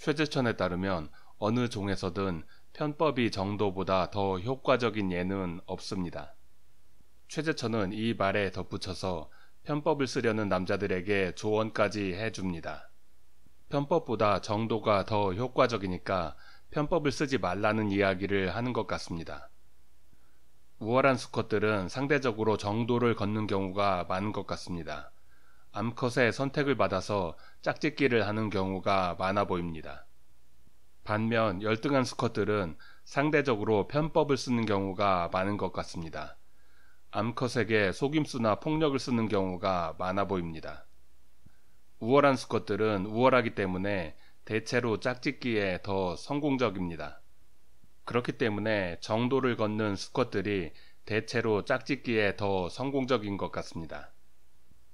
최재천에 따르면 어느 종에서든 편법이 정도보다 더 효과적인 예는 없습니다. 최재천은 이 말에 덧붙여서 편법을 쓰려는 남자들에게 조언까지 해줍니다. 편법보다 정도가 더 효과적이니까 편법을 쓰지 말라는 이야기를 하는 것 같습니다. 우월한 수컷들은 상대적으로 정도를 걷는 경우가 많은 것 같습니다. 암컷의 선택을 받아서 짝짓기를 하는 경우가 많아 보입니다. 반면 열등한 수컷들은 상대적으로 편법을 쓰는 경우가 많은 것 같습니다. 암컷에게 속임수나 폭력을 쓰는 경우가 많아 보입니다. 우월한 수컷들은 우월하기 때문에 대체로 짝짓기에 더 성공적입니다. 그렇기 때문에 정도를 걷는 수컷들이 대체로 짝짓기에 더 성공적인 것 같습니다.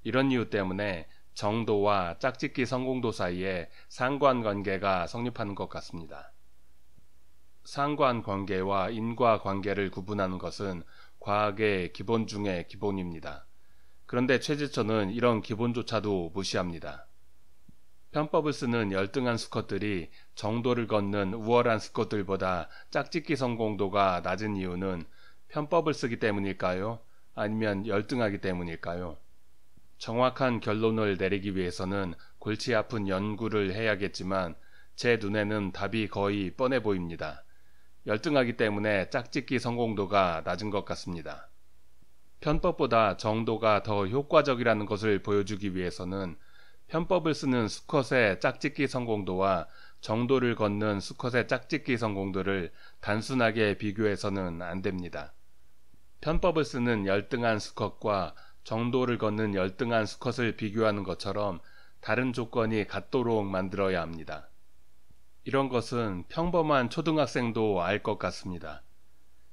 이런 이유 때문에 정도와 짝짓기 성공도 사이에 상관관계가 성립하는 것 같습니다. 상관관계와 인과관계를 구분하는 것은 과학의 기본 중의 기본입니다. 그런데 최지천은 이런 기본조차도 무시합니다. 편법을 쓰는 열등한 수컷들이 정도를 걷는 우월한 수컷들보다 짝짓기 성공도가 낮은 이유는 편법을 쓰기 때문일까요? 아니면 열등하기 때문일까요? 정확한 결론을 내리기 위해서는 골치 아픈 연구를 해야겠지만 제 눈에는 답이 거의 뻔해 보입니다. 열등하기 때문에 짝짓기 성공도가 낮은 것 같습니다. 편법보다 정도가 더 효과적이라는 것을 보여주기 위해서는 편법을 쓰는 수컷의 짝짓기 성공도와 정도를 걷는 수컷의 짝짓기 성공도를 단순하게 비교해서는 안 됩니다. 편법을 쓰는 열등한 수컷과 정도를 걷는 열등한 수컷을 비교하는 것처럼 다른 조건이 같도록 만들어야 합니다. 이런 것은 평범한 초등학생도 알 것 같습니다.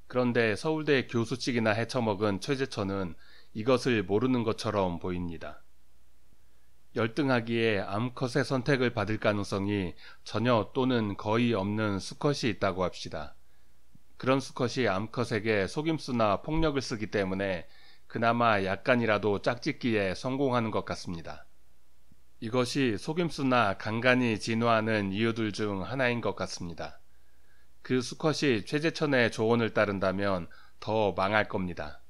그런데 서울대 교수직이나 해쳐먹은 최재천은 이것을 모르는 것처럼 보입니다. 열등하기에 암컷의 선택을 받을 가능성이 전혀 또는 거의 없는 수컷이 있다고 합시다. 그런 수컷이 암컷에게 속임수나 폭력을 쓰기 때문에 그나마 약간이라도 짝짓기에 성공하는 것 같습니다. 이것이 속임수나 간간히 진화하는 이유들 중 하나인 것 같습니다. 그 수컷이 최재천의 조언을 따른다면 더 망할 겁니다.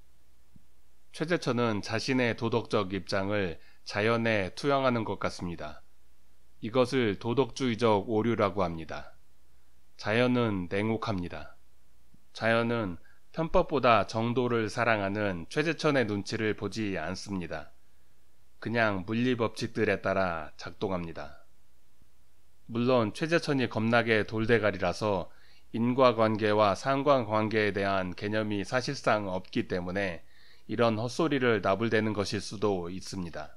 최재천은 자신의 도덕적 입장을 자연에 투영하는 것 같습니다. 이것을 도덕주의적 오류라고 합니다. 자연은 냉혹합니다. 자연은 편법보다 정도를 사랑하는 최재천의 눈치를 보지 않습니다. 그냥 물리 법칙들에 따라 작동합니다. 물론 최재천이 겁나게 돌대가리라서 인과관계와 상관관계에 대한 개념이 사실상 없기 때문에 이런 헛소리를 나불대는 것일 수도 있습니다.